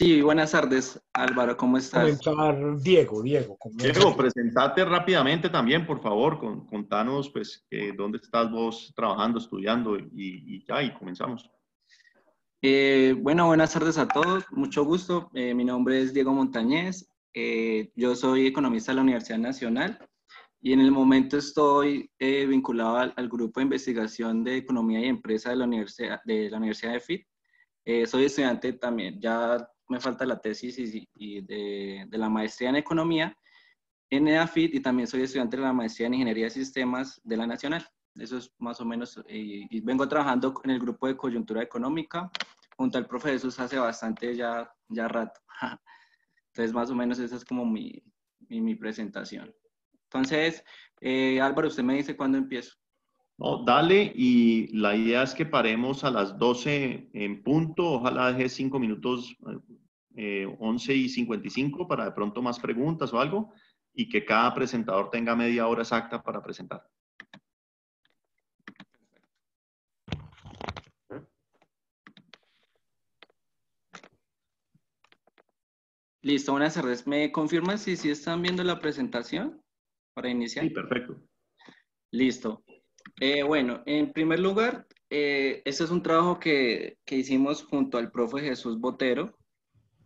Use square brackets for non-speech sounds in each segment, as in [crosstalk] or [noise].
Sí, buenas tardes, Álvaro, ¿cómo estás? Diego, Diego. Diego, presentate rápidamente también, por favor, contanos pues eh, dónde estás vos trabajando, estudiando y, ya, y comenzamos. Eh, bueno, buenas tardes a todos, mucho gusto. Eh, mi nombre es Diego Montañez, yo soy economista de la Universidad Nacional y en el momento estoy vinculado al, grupo de investigación de economía y empresa de la Universidad de, la Universidad de FIT. soy estudiante también, ya me falta la tesis de, la maestría en economía en EAFIT y también soy estudiante de la maestría en ingeniería de sistemas de la Nacional. Eso es más o menos, eh, y, vengo trabajando en el grupo de coyuntura económica junto al profesor hace bastante ya, ya rato. [laughs] Entonces, más o menos esa es como mi, mi, presentación. Entonces, eh, Álvaro, usted me dice cuándo empiezo. No, dale y la idea es que paremos a las 12 en punto, ojalá deje 5 minutos, 11 eh, eh, y 55 para de pronto más preguntas o algo y que cada presentador tenga media hora exacta para presentar. Listo, buenas tardes. ¿Me confirman si, si están viendo la presentación para iniciar? Sí, perfecto. Listo. Eh, bueno, en primer lugar, este es un trabajo que, hicimos junto al profe Jesús Botero,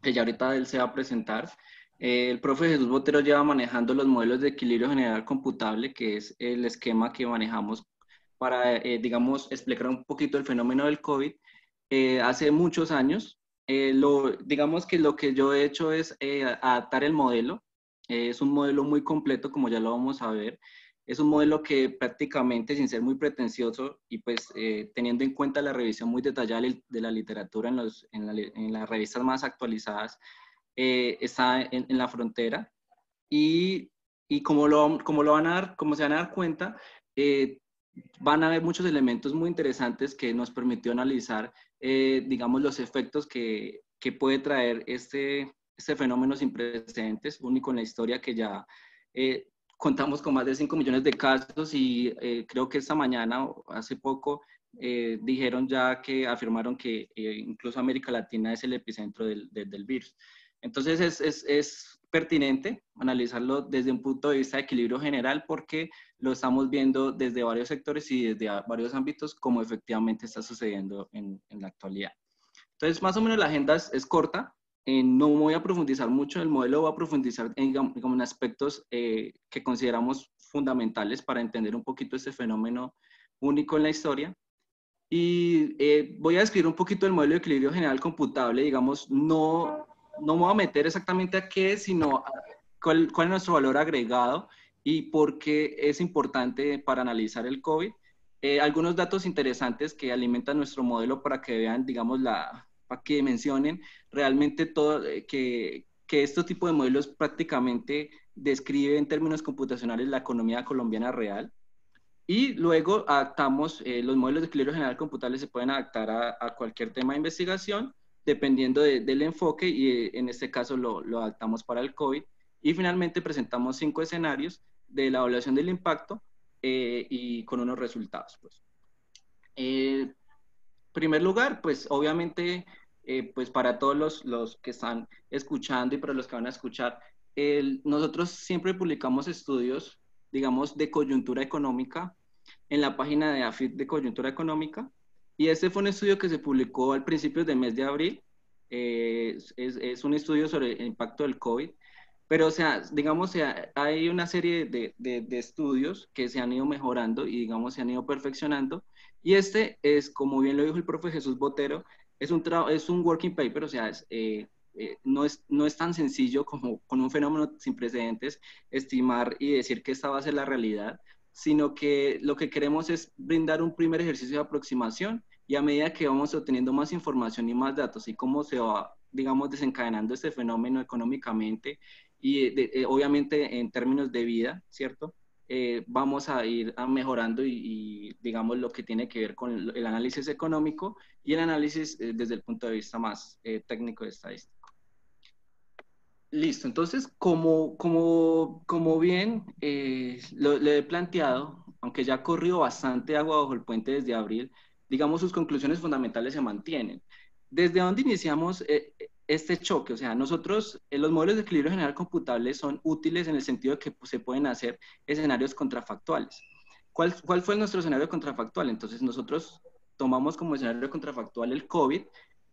que ya ahorita él se va a presentar. Eh, el profe Jesús Botero lleva manejando los modelos de equilibrio general computable, que es el esquema que manejamos para, digamos, explicar un poquito el fenómeno del COVID hace muchos años. Lo, digamos que lo que yo he hecho es adaptar el modelo. es un modelo muy completo, como ya lo vamos a ver es un modelo que prácticamente, sin ser muy pretencioso y pues eh, teniendo en cuenta la revisión muy detallada de la literatura en, los, en, la, en las revistas más actualizadas, eh, está en, la frontera. Y, y, como, lo, como, lo van a dar, se van a dar cuenta, eh, van a haber muchos elementos muy interesantes que nos permitió analizar, digamos, los efectos que, que puede traer este, este fenómeno sin precedentes, único en la historia que ya contamos con más de 5 millones de casos y eh, creo que esta mañana, o hace poco, eh, dijeron ya que afirmaron que eh, incluso América Latina es el epicentro del, del, virus. Entonces es, es, es, pertinente analizarlo desde un punto de vista de equilibrio general porque lo estamos viendo desde varios sectores y desde varios ámbitos como efectivamente está sucediendo en, en la actualidad. Entonces, más o menos la agenda es, es corta, eh, no voy a profundizar mucho en el modelo, voy a profundizar en, en aspectos eh, que consideramos fundamentales para entender un poquito este fenómeno único en la historia. Y eh, voy a describir un poquito el modelo de equilibrio general computable, digamos, no, no me voy a meter exactamente a qué, sino cuál, cuál es nuestro valor agregado y por qué es importante para analizar el COVID. algunos datos interesantes que alimentan nuestro modelo para que vean, digamos, la, que mencionen, realmente todo, eh, que, que estos tipo de modelos prácticamente describe en términos computacionales la economía colombiana real. Y luego adaptamos, eh, los modelos de equilibrio general computable se pueden adaptar a, cualquier tema de investigación, dependiendo del enfoque, y eh, en este caso lo, lo, adaptamos para el COVID. Y finalmente presentamos cinco escenarios de la evaluación del impacto y con unos resultados. Pues. primer lugar, pues obviamente eh, pues para todos los, que están escuchando y para los que van a escuchar, nosotros siempre publicamos estudios, digamos, de coyuntura económica en la página de AFIT de coyuntura económica. Y este fue un estudio que se publicó al principio del mes de abril. Eh, es, un estudio sobre el impacto del COVID. Pero, o sea, digamos, hay una serie de, estudios que se han ido mejorando y, digamos, se han ido perfeccionando. Y este es, como bien lo dijo el profe Jesús Botero, es un, es un working paper, o sea, es, eh, eh, no, es, no es tan sencillo como con un fenómeno sin precedentes estimar y decir que esta va a ser la realidad, sino que lo que queremos es brindar un primer ejercicio de aproximación y a medida que vamos obteniendo más información y más datos y cómo se va, digamos, desencadenando este fenómeno económicamente y eh, obviamente en términos de vida, ¿cierto? Eh, vamos a ir mejorando y, digamos lo que tiene que ver con el análisis económico y el análisis eh, desde el punto de vista más eh, técnico y estadístico. Listo, entonces como, como, como bien lo, le he planteado, aunque ya ha corrido bastante agua bajo el puente desde abril, digamos sus conclusiones fundamentales se mantienen. ¿Desde dónde iniciamos este choque, o sea, nosotros, eh, los modelos de equilibrio general computable son útiles en el sentido de que pues, se pueden hacer escenarios contrafactuales. ¿Cuál, ¿Cuál fue nuestro escenario contrafactual? Entonces nosotros tomamos como escenario contrafactual el COVID,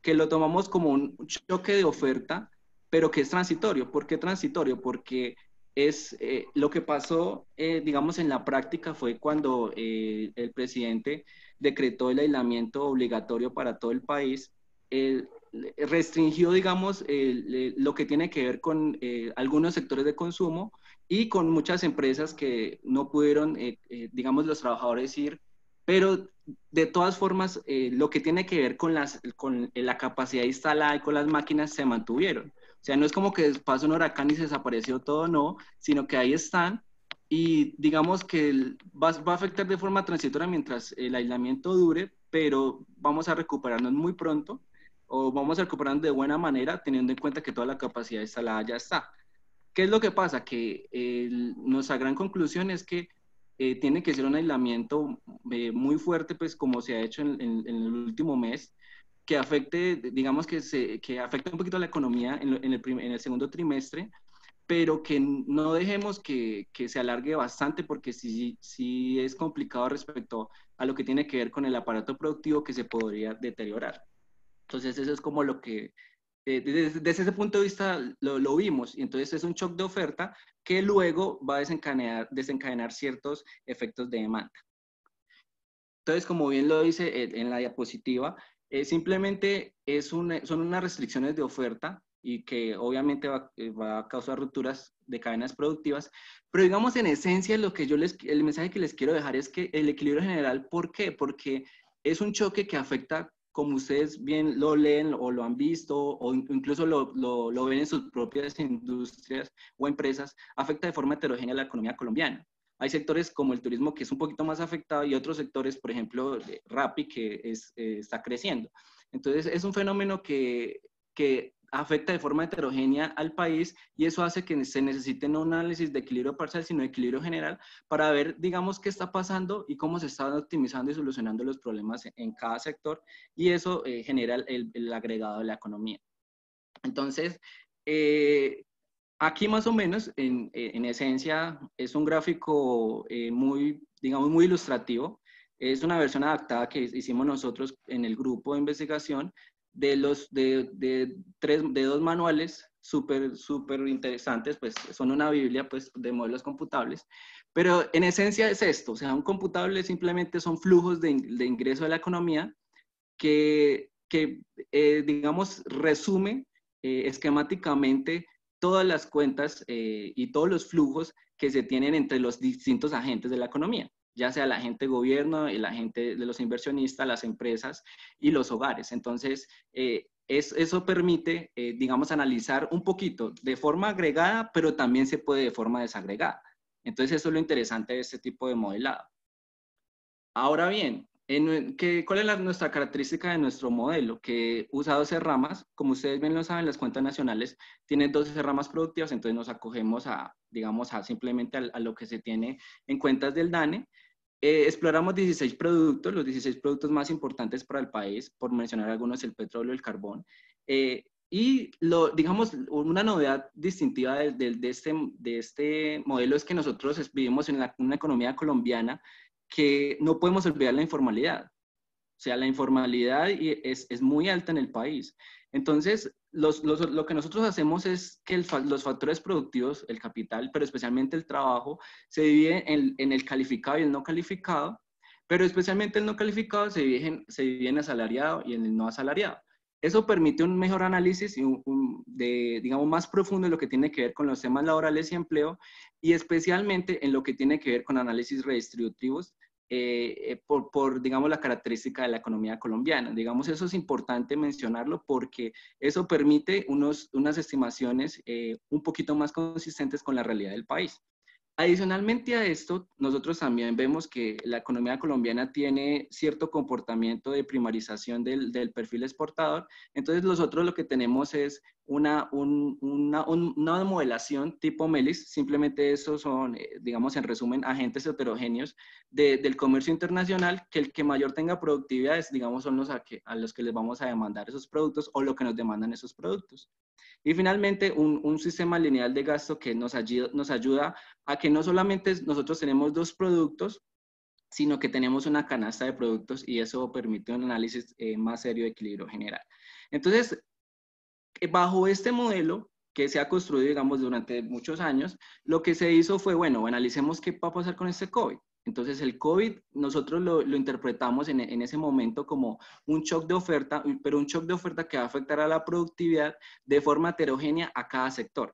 que lo tomamos como un choque de oferta, pero que es transitorio. ¿Por qué transitorio? Porque es eh, lo que pasó, eh, digamos, en la práctica fue cuando el presidente decretó el aislamiento obligatorio para todo el país. El, restringió, digamos, lo que tiene que ver con eh, algunos sectores de consumo y con muchas empresas que no pudieron, eh, eh, digamos, los trabajadores ir, pero de todas formas, lo que tiene que ver con, las, con la capacidad instalada y con las máquinas se mantuvieron. O sea, no es como que pasó un huracán y se desapareció todo, no, sino que ahí están y digamos que va, va a afectar de forma transitoria mientras el aislamiento dure, pero vamos a recuperarnos muy pronto o vamos a recuperarnos de buena manera teniendo en cuenta que toda la capacidad instalada ya está. ¿Qué es lo que pasa? Que nuestra gran conclusión es que eh, tiene que ser un aislamiento eh, muy fuerte, pues como se ha hecho en, el último mes, que afecte, digamos que, se, que afecte un poquito a la economía en, en el, el, segundo trimestre, pero que no dejemos que, que se alargue bastante porque sí, sí es complicado respecto a lo que tiene que ver con el aparato productivo que se podría deteriorar. Entonces, eso es como lo que, eh, desde, ese punto de vista, lo, vimos. Y entonces es un shock de oferta que luego va a desencadenar, desencadenar ciertos efectos de demanda. Entonces, como bien lo dice eh, en la diapositiva, eh, simplemente es una, son unas restricciones de oferta y que obviamente va, va, a causar rupturas de cadenas productivas. Pero digamos, en esencia, lo que yo les, el mensaje que les quiero dejar es que el equilibrio general, ¿por qué? Porque es un choque que afecta como ustedes bien lo leen o lo han visto o incluso lo, lo, ven en sus propias industrias o empresas, afecta de forma heterogénea la economía colombiana. Hay sectores como el turismo que es un poquito más afectado y otros sectores, por ejemplo, Rappi, que es, eh, está creciendo. Entonces, es un fenómeno que, que afecta de forma heterogénea al país y eso hace que se necesite no un análisis de equilibrio parcial, sino de equilibrio general para ver, digamos, qué está pasando y cómo se están optimizando y solucionando los problemas en cada sector y eso eh, genera el, agregado de la economía. Entonces, eh, aquí más o menos, en, eh, esencia, es un gráfico muy, digamos, muy ilustrativo es una versión adaptada que hicimos nosotros en el grupo de investigación de los de, tres de dos manuales súper súper interesantes pues son una biblia pues de modelos computables pero en esencia es esto o sea un computable simplemente son flujos de, de ingreso de la economía que, que eh, digamos resume eh, esquemáticamente todas las cuentas eh, y todos los flujos que se tienen entre los distintos agentes de la economía ya sea la gente gobierno, la gente de los inversionistas, las empresas y los hogares. Entonces, eh, eso permite, eh, digamos, analizar un poquito de forma agregada, pero también se puede de forma desagregada. Entonces, eso es lo interesante de este tipo de modelado. Ahora bien, ¿cuál es nuestra característica de nuestro modelo? Que usa 12 ramas, como ustedes bien lo saben, las cuentas nacionales tienen 12 ramas productivas, entonces nos acogemos a, digamos, a simplemente a lo que se tiene en cuentas del DANE eh, exploramos 16 productos, los 16 productos más importantes para el país, por mencionar algunos, el petróleo, el carbón. Eh, y, lo, digamos, una novedad distintiva este, de, este, modelo es que nosotros vivimos en una economía colombiana que no podemos olvidar la informalidad. O sea, la informalidad es muy alta en el país. Entonces, lo que nosotros hacemos es que los factores productivos, el capital, pero especialmente el trabajo, se dividen en, el calificado y el no calificado, pero especialmente el no calificado se divide, en, se asalariado y en el no asalariado. Eso permite un mejor análisis y digamos, más profundo en lo que tiene que ver con los temas laborales y empleo, y especialmente en lo que tiene que ver con análisis redistributivos eh, eh, por, por, digamos, la característica de la economía colombiana. Digamos, eso es importante mencionarlo porque eso permite unos, unas estimaciones eh, un poquito más consistentes con la realidad del país. Adicionalmente a esto, nosotros también vemos que la economía colombiana tiene cierto comportamiento de primarización del, del perfil exportador. Entonces, nosotros lo que tenemos es una, modelación tipo MELIS, simplemente esos son, eh, digamos, en resumen, agentes heterogéneos del comercio internacional, que el que mayor tenga productividad es digamos, son los a, que, los que les vamos a demandar esos productos o lo que nos demandan esos productos. Y finalmente, un, sistema lineal de gasto que nos ayuda, nos ayuda a que no solamente nosotros tenemos dos productos, sino que tenemos una canasta de productos y eso permite un análisis eh, más serio de equilibrio general. Entonces, eh, bajo este modelo que se ha construido, digamos, durante muchos años, lo que se hizo fue, bueno, analicemos qué va a pasar con este COVID. Entonces, el COVID nosotros lo, lo interpretamos en, en, ese momento como un shock de oferta, pero un shock de oferta que va a afectar a la productividad de forma heterogénea a cada sector.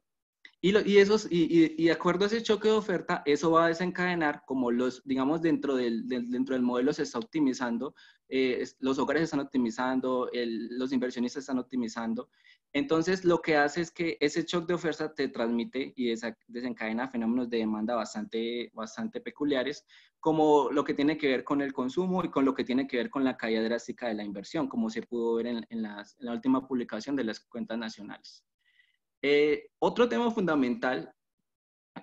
Y, y, esos, y, y, de acuerdo a ese choque de oferta, eso va a desencadenar como los, digamos, dentro del, dentro del modelo se está optimizando, eh, los hogares están optimizando, el, los inversionistas están optimizando, entonces, lo que hace es que ese shock de oferta te transmite y desencadena fenómenos de demanda bastante, bastante peculiares, como lo que tiene que ver con el consumo y con lo que tiene que ver con la caída drástica de la inversión, como se pudo ver en, la última publicación de las cuentas nacionales. Eh, otro tema fundamental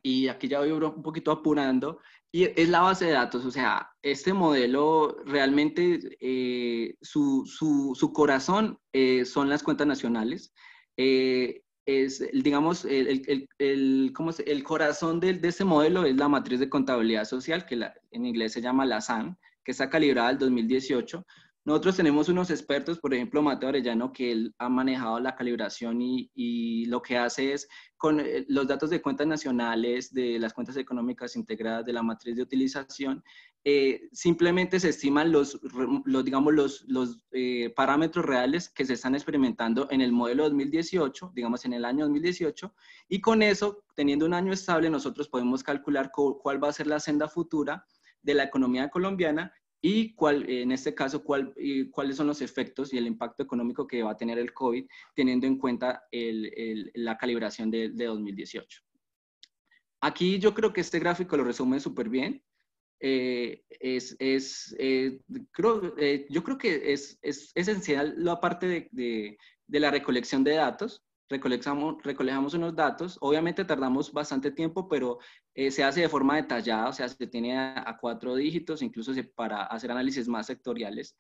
y aquí ya voy un poquito apurando, y es la base de datos, o sea, este modelo realmente eh, su, su, su, corazón eh, son las cuentas nacionales. Eh, es, digamos, el, el, el, ¿cómo el corazón de, de, este modelo es la matriz de contabilidad social, que en inglés se llama la SAN, que está calibrada al 2018, nosotros tenemos unos expertos, por ejemplo, Mateo Arellano, que él ha manejado la calibración y, lo que hace es con eh, los datos de cuentas nacionales, de las cuentas económicas integradas, de la matriz de utilización, eh, simplemente se estiman los, los digamos, los, los eh, parámetros reales que se están experimentando en el modelo 2018, digamos en el año 2018, y con eso, teniendo un año estable, nosotros podemos calcular cuál va a ser la senda futura de la economía colombiana y cuál, en este caso cuál, cuáles son los efectos y el impacto económico que va a tener el COVID teniendo en cuenta la calibración de, 2018. Aquí yo creo que este gráfico lo resume súper bien. Eh, es, es eh, creo, eh, yo creo que es, es, esencial la parte de, de, de la recolección de datos recolectamos, unos datos, obviamente tardamos bastante tiempo, pero eh, se hace de forma detallada, o sea, se tiene a, cuatro dígitos, incluso se, para hacer análisis más sectoriales.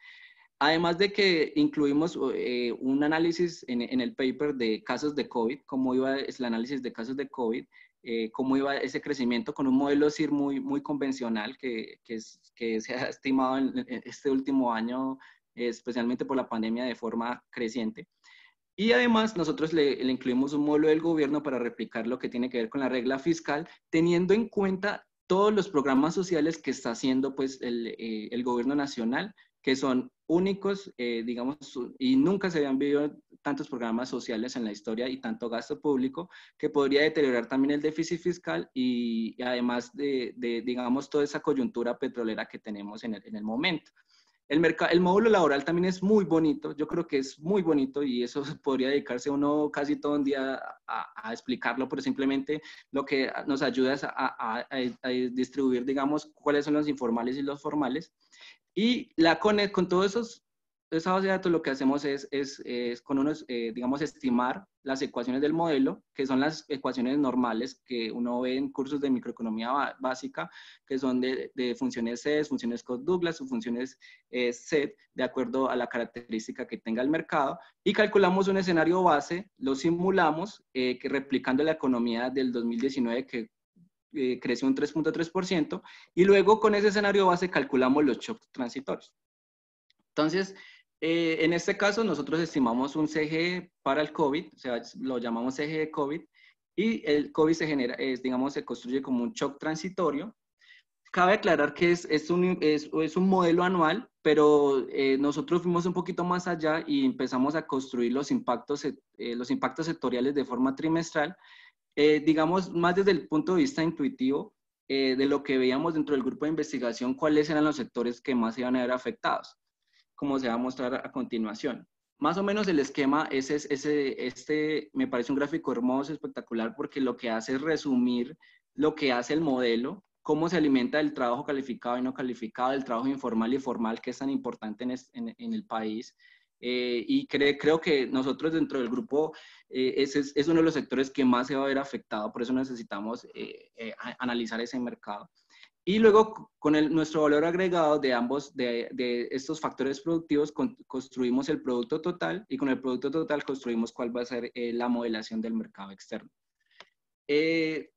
Además de que incluimos eh, un análisis en, el paper de casos de COVID, cómo iba es el análisis de casos de COVID, eh, cómo iba ese crecimiento con un modelo CIR muy, muy convencional que, que, se ha estimado en este último año, especialmente por la pandemia, de forma creciente. Y además nosotros le, incluimos un módulo del gobierno para replicar lo que tiene que ver con la regla fiscal, teniendo en cuenta todos los programas sociales que está haciendo pues el, eh, gobierno nacional, que son únicos, eh, digamos, y nunca se habían vivido tantos programas sociales en la historia y tanto gasto público que podría deteriorar también el déficit fiscal y, además de, digamos, toda esa coyuntura petrolera que tenemos en en el momento. El, el módulo laboral también es muy bonito, yo creo que es muy bonito y eso [laughs] podría dedicarse uno casi todo un día a, explicarlo, pero simplemente lo que nos ayuda es a, a, distribuir, digamos, cuáles son los informales y los formales. Y la con, con todos esos esa base de datos lo que hacemos es, es, es con unos, eh, digamos, estimar las ecuaciones del modelo, que son las ecuaciones normales que uno ve en cursos de microeconomía básica, que son de, de funciones c, funciones Coddouglas, douglas subfunciones eh, de acuerdo a la característica que tenga el mercado, y calculamos un escenario base, lo simulamos, eh, que replicando la economía del 2019 que eh, creció un 3.3%, y luego con ese escenario base calculamos los shocks transitorios. Entonces, eh, en este caso, nosotros estimamos un CG para el COVID, o sea, lo llamamos CG de COVID, y el COVID se genera, digamos, se construye como un shock transitorio. Cabe aclarar que es, un, es, un modelo anual, pero eh, nosotros fuimos un poquito más allá y empezamos a construir los impactos, eh, los impactos sectoriales de forma trimestral, digamos, más desde el punto de vista intuitivo de lo que veíamos dentro del grupo de investigación, cuáles eran los sectores que más se iban a ver afectados como se va a mostrar a continuación. Más o menos el esquema es, es, este, me parece un gráfico hermoso, espectacular, porque lo que hace es resumir lo que hace el modelo, cómo se alimenta del trabajo calificado y no calificado, el trabajo informal y formal que es tan importante en, el país. Eh, y creo que nosotros dentro del grupo eh, ese es, uno de los sectores que más se va a ver afectado, por eso necesitamos eh, analizar ese mercado. Y luego, con el, nuestro valor agregado de ambos, de, estos factores productivos, construimos el producto total y con el producto total construimos cuál va a ser eh, la modelación del mercado externo. Eh,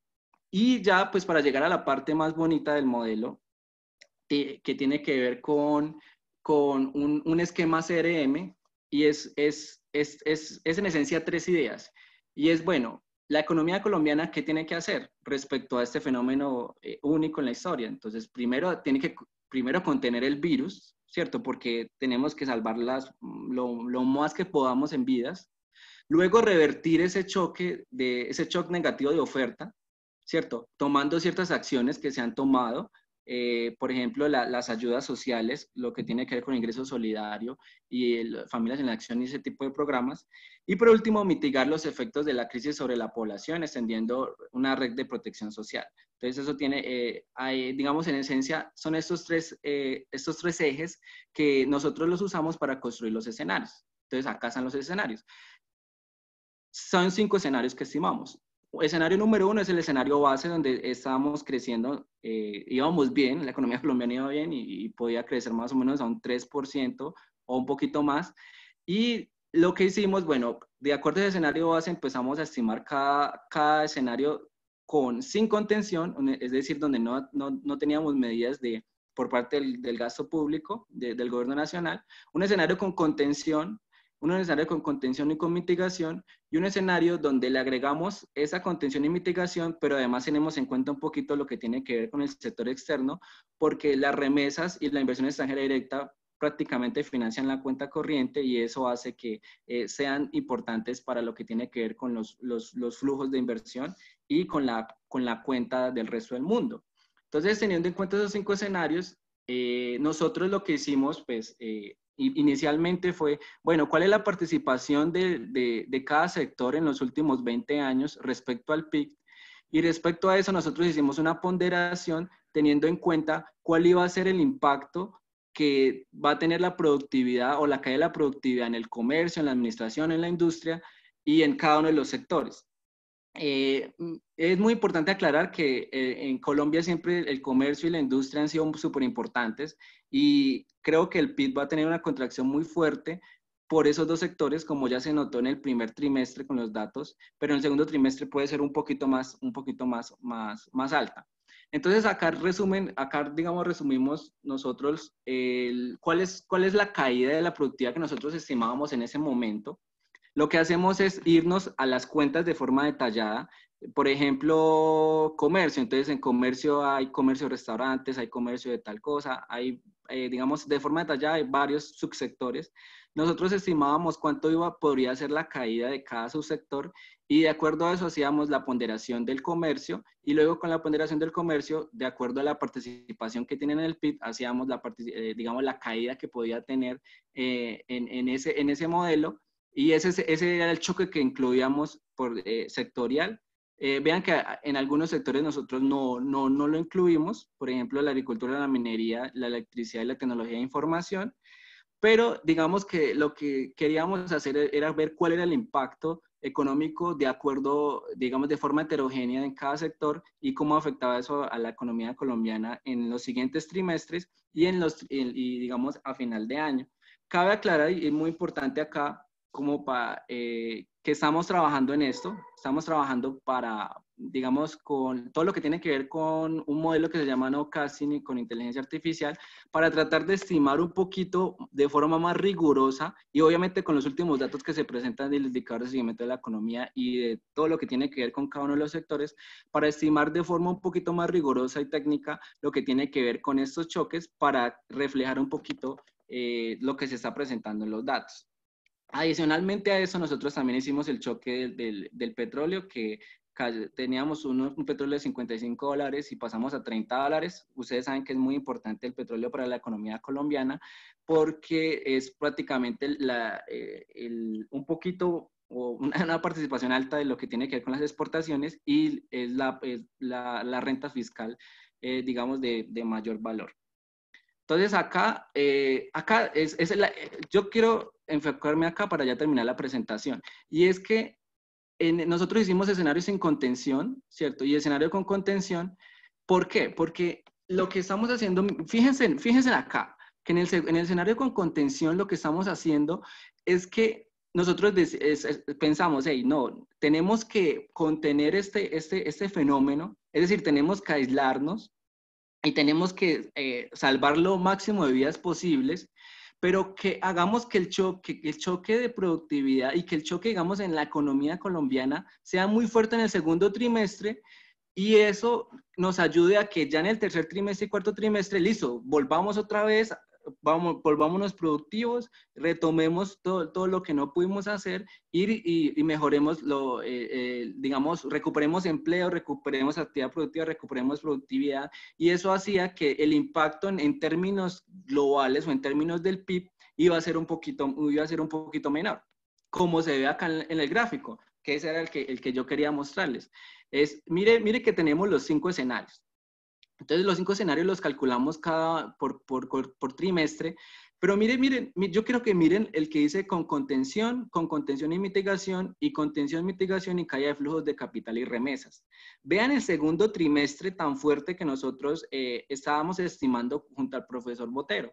y ya, pues para llegar a la parte más bonita del modelo, que, tiene que ver con, con un, esquema CRM, y es, es, es, es en esencia tres ideas. Y es, bueno, la economía colombiana, ¿qué tiene que hacer respecto a este fenómeno eh, único en la historia? Entonces, primero tiene que primero contener el virus, ¿cierto? Porque tenemos que salvarlas lo, más que podamos en vidas. Luego revertir ese choque, de, ese choque negativo de oferta, ¿cierto? Tomando ciertas acciones que se han tomado, eh, por ejemplo, las ayudas sociales, lo que tiene que ver con ingreso solidario y familias en acción y ese tipo de programas. Y por último, mitigar los efectos de la crisis sobre la población, extendiendo una red de protección social. Entonces, eso tiene, eh, digamos, en esencia, son estos tres, eh, estos tres ejes que nosotros los usamos para construir los escenarios. Entonces, acá están los escenarios. Son cinco escenarios que estimamos. Escenario número uno es el escenario base donde estábamos creciendo, eh, íbamos bien, la economía [laughs] colombiana iba bien y, y podía crecer más o menos a un 3% o un poquito más. Y lo que hicimos, bueno, de acuerdo a ese escenario base empezamos a estimar cada, escenario con, sin contención, es decir, donde no, teníamos medidas de, por parte del, gasto público del gobierno nacional, un escenario con contención, un escenario con contención y con mitigación, y un escenario donde le agregamos esa contención y mitigación, pero además tenemos en cuenta un poquito lo que tiene que ver con el sector externo, porque las remesas y la inversión extranjera directa prácticamente financian la cuenta corriente y eso hace que eh, sean importantes para lo que tiene que ver con los, los, flujos de inversión y con la, con la cuenta del resto del mundo. Entonces, teniendo en cuenta esos cinco escenarios, eh, nosotros lo que hicimos, pues, eh, inicialmente fue, bueno, ¿cuál es la participación de, de, de cada sector en los últimos 20 años respecto al PIB? Y respecto a eso, nosotros hicimos una ponderación teniendo en cuenta cuál iba a ser el impacto que va a tener la productividad o la caída de la productividad en el comercio, en la administración, en la industria y en cada uno de los sectores. Eh, mm, es muy importante aclarar que eh, en Colombia siempre el comercio y la industria han sido súper importantes y creo que el PIB va a tener una contracción muy fuerte por esos dos sectores, como ya se notó en el primer trimestre con los datos, pero en el segundo trimestre puede ser un poquito más, un poquito más, más alta. Entonces acá resumen, acá digamos resumimos nosotros el, cuál, es, cuál es la caída de la productividad que nosotros estimábamos en ese momento. Lo que hacemos es irnos a las cuentas de forma detallada. Por ejemplo, comercio. Entonces en comercio hay comercio de restaurantes, hay comercio de tal cosa, hay, eh, digamos, de forma detallada hay varios subsectores. Nosotros estimábamos cuánto iba, podría ser la caída de cada subsector y de acuerdo a eso hacíamos la ponderación del comercio y luego con la ponderación del comercio, de acuerdo a la participación que tienen en el PIB, hacíamos la, eh, digamos, la caída que podía tener eh, en, en, ese, en ese modelo y ese, ese era el choque que incluíamos por eh, sectorial. vean que en algunos sectores nosotros no, no, no lo incluimos, por ejemplo, la agricultura, la minería, la electricidad y la tecnología de información, pero digamos que lo que queríamos hacer e-, era ver cuál era el impacto económico de acuerdo, digamos, de forma heterogénea en cada sector y cómo afectaba eso a la economía colombiana en los siguientes trimestres y, en los, y digamos, a final de año. Cabe aclarar, y es muy importante acá, como para, eh, que estamos trabajando en esto, estamos trabajando para, digamos, con todo lo que tiene que ver con un modelo que se llama no casting con inteligencia artificial, para tratar de estimar un poquito de forma más rigurosa y obviamente con los últimos datos que se presentan del indicador de seguimiento de la economía y de todo lo que tiene que ver con cada uno de los sectores, para estimar de forma un poquito más rigurosa y técnica lo que tiene que ver con estos choques para reflejar un poquito eh, lo que se está presentando en los datos. Adicionalmente a eso, nosotros también hicimos el choque del, petróleo, que teníamos un petróleo de 55 dólares y pasamos a 30 dólares. Ustedes saben que es muy importante el petróleo para la economía colombiana porque es prácticamente la, eh, un poquito o [laughs] una, participación alta de lo que tiene que ver con las exportaciones y es la, la, renta fiscal, eh, digamos, de, de mayor valor. Entonces acá, eh, acá es, yo quiero enfocarme acá para ya terminar la presentación. Y es que nosotros hicimos escenarios sin contención, ¿cierto? Y escenario con contención, ¿por qué? Porque lo que estamos haciendo, fíjense, fíjense acá, que en el, escenario con contención lo que estamos haciendo es que nosotros pensamos, hey, no, tenemos que contener este, este, este fenómeno, es decir, tenemos que aislarnos y tenemos que eh, salvar lo máximo de vidas posibles pero que hagamos que el choque, el choque de productividad y que el choque, digamos, en la economía colombiana sea muy fuerte en el segundo trimestre y eso nos ayude a que ya en el tercer trimestre y cuarto trimestre, listo, volvamos otra vez volvámonos productivos, retomemos todo, todo lo que no pudimos hacer ir y, mejoremos, lo, eh, eh, digamos, recuperemos empleo, recuperemos actividad productiva, recuperemos productividad. Y eso hacía que el impacto en, términos globales o en términos del PIB iba a ser un poquito, iba a ser un poquito menor, como se ve acá en, el gráfico que ese era el que, el que yo quería mostrarles. Es, mire, mire que tenemos los cinco escenarios. Entonces los cinco escenarios los calculamos cada por, por, por trimestre, pero miren, miren, yo quiero que miren el que dice con contención, con contención y mitigación, y contención, mitigación y caída de flujos de capital y remesas. Vean el segundo trimestre tan fuerte que nosotros eh, estábamos estimando junto al profesor Botero.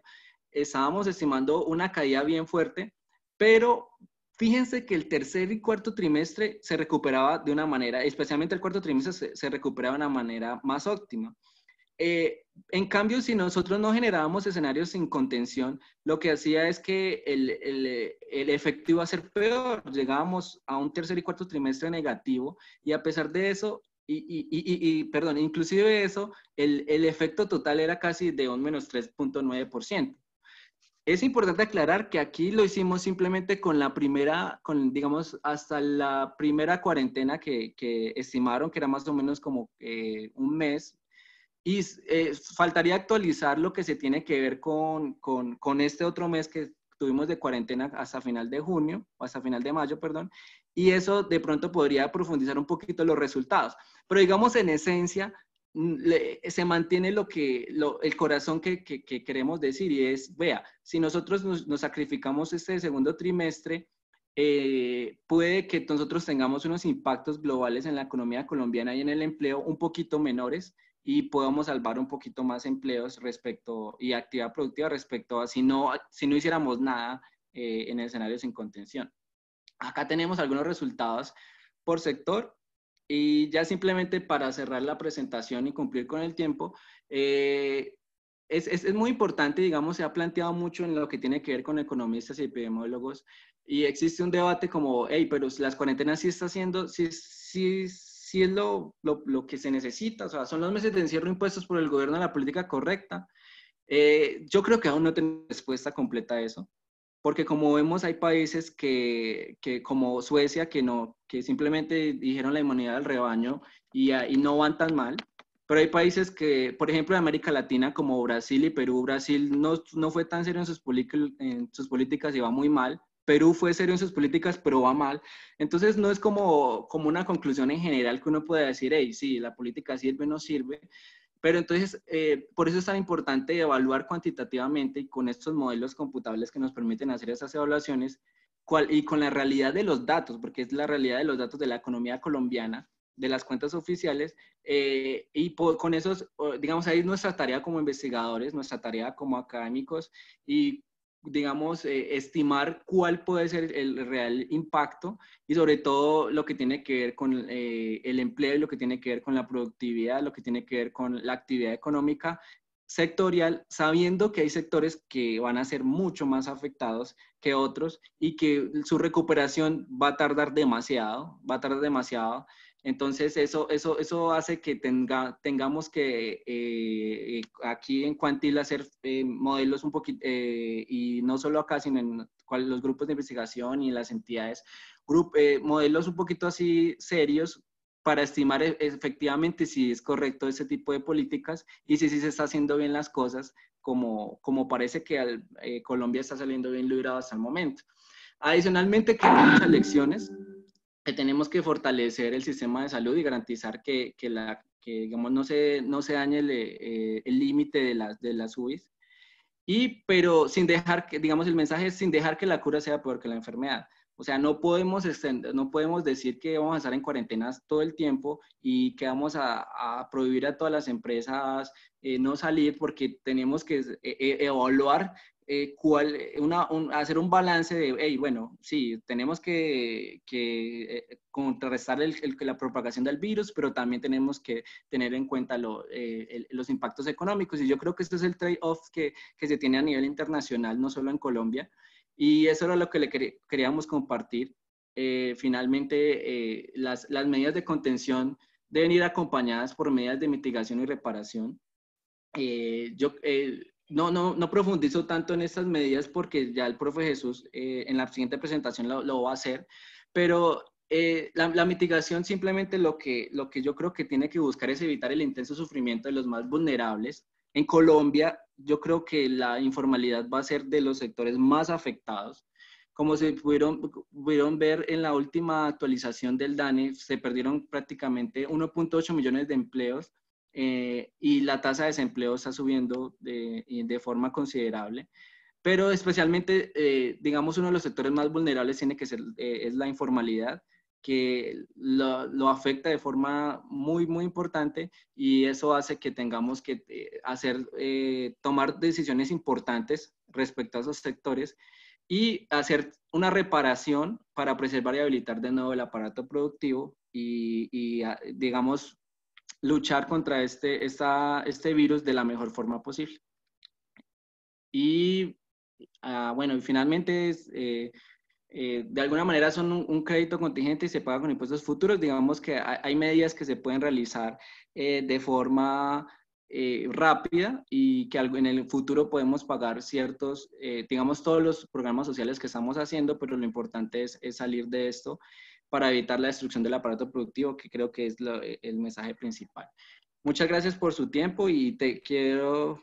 Estábamos estimando una caída bien fuerte, pero fíjense que el tercer y cuarto trimestre se recuperaba de una manera, especialmente el cuarto trimestre se recuperaba de una manera más óptima. Eh, en cambio, si nosotros no generábamos escenarios sin contención, lo que hacía es que el, el, efecto iba a ser peor. Llegábamos a un tercer y cuarto trimestre negativo y a pesar de eso, y, y, y, y perdón, inclusive eso, el, el, efecto total era casi de un menos 3.9%. Es importante aclarar que aquí lo hicimos simplemente con la primera, con, digamos, hasta la primera cuarentena que, que estimaron, que era más o menos como eh, un mes, y eh, faltaría actualizar lo que se tiene que ver con, con, este otro mes que tuvimos de cuarentena hasta final de junio, o hasta final de mayo, perdón, y eso de pronto podría profundizar un poquito los resultados. Pero digamos, en esencia, mm, se mantiene lo que, el corazón que, queremos decir y es, vea, si nosotros nos, sacrificamos este segundo trimestre, eh, puede que nosotros tengamos unos impactos globales en la economía colombiana y en el empleo un poquito menores, y podamos salvar un poquito más empleos respecto y actividad productiva respecto a si no, si no hiciéramos nada eh, en escenarios sin contención. Acá tenemos algunos resultados por sector y ya simplemente para cerrar la presentación y cumplir con el tiempo, eh, es, es, es, muy importante, digamos, se ha planteado mucho en lo que tiene que ver con economistas y epidemiólogos y existe un debate como, hey, pero las cuarentenas sí está haciendo, sí, sí sí es lo, lo, que se necesita, o sea, son los meses de encierro impuestos por el gobierno a la política correcta. Eh, yo creo que aún no tengo respuesta completa a eso, porque como vemos hay países que, que, como Suecia, que, no, que simplemente dijeron la inmunidad del rebaño y, y no van tan mal, pero hay países que, por ejemplo, de América Latina, como Brasil y Perú, Brasil no, no fue tan serio en sus, en sus políticas y va muy mal, Perú fue serio en sus políticas, pero va mal. Entonces, no es como, como una conclusión en general que uno pueda decir, hey, sí, la política sirve o no sirve. Pero entonces, eh, por eso es tan importante evaluar cuantitativamente y con estos modelos computables que nos permiten hacer esas evaluaciones y con la realidad de los datos, porque es la realidad de los datos de la economía colombiana, de las cuentas oficiales, eh, y con esos, digamos, ahí nuestra tarea como investigadores, nuestra tarea como académicos y digamos, eh, estimar cuál puede ser el real impacto y sobre todo lo que tiene que ver con eh, el empleo, lo que tiene que ver con la productividad, lo que tiene que ver con la actividad económica sectorial, sabiendo que hay sectores que van a ser mucho más afectados que otros y que su recuperación va a tardar demasiado, va a tardar demasiado. Entonces, eso, eso, eso hace que tenga, tengamos que eh, aquí en Cuantil hacer eh, modelos un poquito, eh, y no solo acá, sino en los grupos de investigación y las entidades, modelos un poquito así serios para estimar e, efectivamente si es correcto ese tipo de políticas y si, si se está haciendo bien las cosas, como, como parece que Colombia está saliendo bien librado hasta el momento. Adicionalmente, que muchas lecciones que tenemos que fortalecer el sistema de salud y garantizar que, que la, que digamos, no se, no se dañe el eh, límite de las, de las UBIs. Y, pero sin dejar que, digamos, el mensaje es sin dejar que la cura sea peor que la enfermedad. O sea, no podemos, no podemos decir que vamos a estar en cuarentenas todo el tiempo y que vamos a, a prohibir a todas las empresas eh, no salir porque tenemos que eh, evaluar eh, cuál, eh, hacer un balance de, bueno, sí, tenemos que, eh, contrarrestar el, la propagación del virus, pero también tenemos que tener en cuenta los impactos económicos. Y yo creo que este es el trade-off que, se tiene a nivel internacional, no solo en Colombia. Y eso era lo que le queríamos compartir. finalmente, las, medidas de contención deben ir acompañadas por medidas de mitigación y reparación. yo, no, no, no profundizo tanto en estas medidas porque ya el profe Jesús eh, en la siguiente presentación lo, va a hacer, pero eh, la, mitigación simplemente lo que, lo que yo creo que tiene que buscar es evitar el intenso sufrimiento de los más vulnerables. En Colombia, yo creo que la informalidad va a ser de los sectores más afectados. Como se pudieron, pudieron ver en la última actualización del DANE, se perdieron prácticamente 1.8 millones de empleos eh, y la tasa de desempleo está subiendo de, de forma considerable. Pero especialmente, eh, digamos, uno de los sectores más vulnerables tiene que ser eh, es la informalidad, que lo, afecta de forma muy, muy importante y eso hace que tengamos que hacer, tomar decisiones importantes respecto a esos sectores y hacer una reparación para preservar y habilitar de nuevo el aparato productivo y, y ah, digamos, luchar contra este, este virus de la mejor forma posible. Y ah, bueno, y finalmente, eh, eh, de alguna manera son un, crédito contingente y se paga con impuestos futuros. Digamos que hay, medidas que se pueden realizar eh, de forma rápida y que en el futuro podemos pagar ciertos, digamos, todos los programas sociales que estamos haciendo, pero lo importante es salir de esto para evitar la destrucción del aparato productivo, que creo que es e, el mensaje principal. Muchas gracias por su tiempo y te quiero,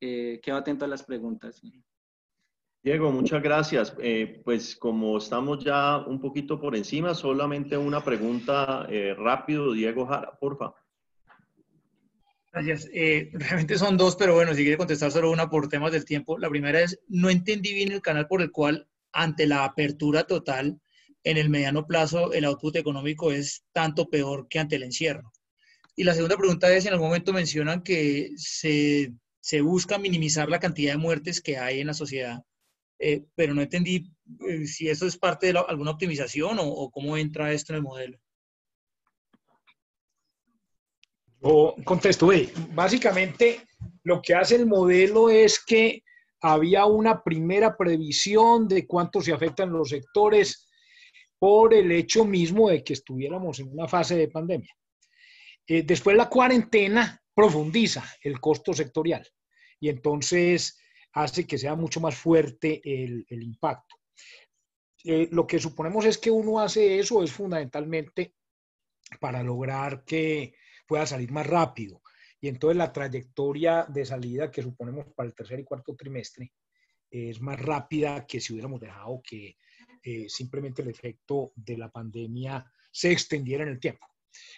eh, quedo atento a las preguntas. Diego, muchas gracias. Eh, pues como estamos ya un poquito por encima, solamente una pregunta eh, rápido, Diego Jara, porfa. Gracias. Eh, realmente son dos, pero bueno, si quiere contestar solo una por temas del tiempo. La primera es, no entendí bien el canal por el cual, ante la apertura total, en el mediano plazo el output económico es tanto peor que ante el encierro. Y la segunda pregunta es, en algún momento mencionan que se, busca minimizar la cantidad de muertes que hay en la sociedad, eh, pero no entendí eh, si eso es parte de alguna optimización o, cómo entra esto en el modelo. O contesto, básicamente lo que hace el modelo es que había una primera previsión de cuánto se afectan los sectores, por el hecho mismo de que estuviéramos en una fase de pandemia. Eh, después la cuarentena profundiza el costo sectorial y entonces hace que sea mucho más fuerte el, impacto. Eh, lo que suponemos es que uno hace eso es fundamentalmente para lograr que pueda salir más rápido. Y entonces la trayectoria de salida que suponemos para el tercer y cuarto trimestre es más rápida que si hubiéramos dejado que eh, simplemente el efecto de la pandemia se extendiera en el tiempo.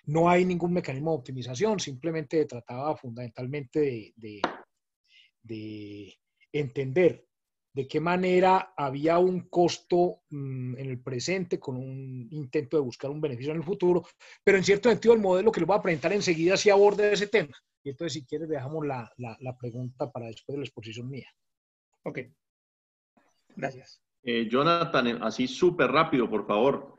No hay ningún mecanismo de optimización, simplemente trataba fundamentalmente de, entender de qué manera había un costo mm, en el presente con un intento de buscar un beneficio en el futuro, pero en cierto sentido el modelo que les voy a presentar enseguida sí aborda ese tema. Y entonces, si quieres, dejamos la, la pregunta para después de la exposición mía. Ok. Gracias. Eh, Jonathan, así súper rápido, por favor.